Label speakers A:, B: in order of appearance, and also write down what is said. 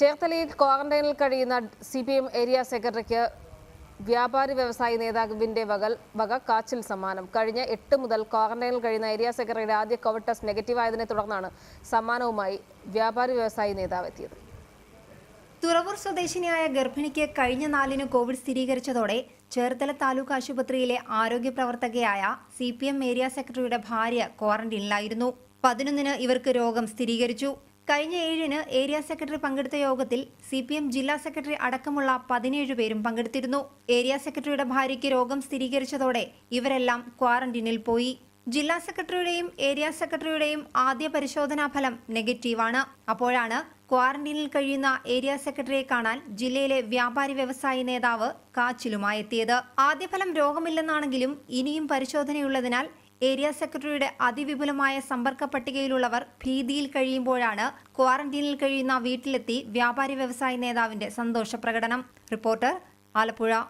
A: ചേർത്തലയിൽ ക്വാറന്റൈനിൽ കഴിയുന്ന സി പി എം ഏരിയ സെക്രട്ടറിക്ക് വ്യാപാരി വ്യവസായി നേതാവിന്റെ വകൽ വക കാച്ചിൽ സമ്മാനം കഴിഞ്ഞ എട്ട് മുതൽ ക്വാറന്റൈനിൽ കഴിയുന്ന ഏരിയ സെക്രട്ടറിയുടെ ആദ്യ കോവിഡ് ടെസ്റ്റ് നെഗറ്റീവായതിനെ തുടർന്നാണ് സമ്മാനവുമായി
B: വ്യാപാരി വ്യവസായി നേതാവ് എത്തിയത് തുറവൂർ സ്വദേശിനിയായ ഗർഭിണിക്ക് കഴിഞ്ഞ നാലിന് കോവിഡ് സ്ഥിരീകരിച്ചതോടെ ചേർത്തല താലൂക്ക് ആശുപത്രിയിലെ ആരോഗ്യ പ്രവർത്തകയായ സി പി എം ഏരിയ സെക്രട്ടറിയുടെ ഭാര്യ ക്വാറന്റീനിലായിരുന്നു പതിനൊന്നിന് ഇവർക്ക് രോഗം സ്ഥിരീകരിച്ചു കഴിഞ്ഞ ഏഴിന് ഏരിയ സെക്രട്ടറി പങ്കെടുത്ത യോഗത്തിൽ സി പി എം ജില്ലാ സെക്രട്ടറി അടക്കമുള്ള പതിനേഴ് പേരും പങ്കെടുത്തിരുന്നു ഏരിയ സെക്രട്ടറിയുടെ ഭാര്യയ്ക്ക് രോഗം സ്ഥിരീകരിച്ചതോടെ ഇവരെല്ലാം ക്വാറന്റീനിൽ പോയി ജില്ലാ സെക്രട്ടറിയുടെയും ഏരിയ സെക്രട്ടറിയുടെയും ആദ്യ പരിശോധനാ ഫലം നെഗറ്റീവാണ് അപ്പോഴാണ് ക്വാറന്റീനിൽ കഴിയുന്ന ഏരിയ സെക്രട്ടറിയെ കാണാൻ ജില്ലയിലെ വ്യാപാരി വ്യവസായി നേതാവ് കാച്ചിലുമായെത്തിയത് ആദ്യഫലം രോഗമില്ലെന്നാണെങ്കിലും ഇനിയും പരിശോധനയുള്ളതിനാൽ ഏരിയ സെക്രട്ടറിയുടെ അതിവിപുലമായ സമ്പർക്ക പട്ടികയിലുള്ളവർ ഭീതിയിൽ കഴിയുമ്പോഴാണ് ക്വാറന്റീനിൽ കഴിയുന്ന വീട്ടിലെത്തി വ്യാപാരി വ്യവസായ നേതാവിന്റെ സന്തോഷ പ്രകടനം റിപ്പോർട്ടർ ആലപ്പുഴ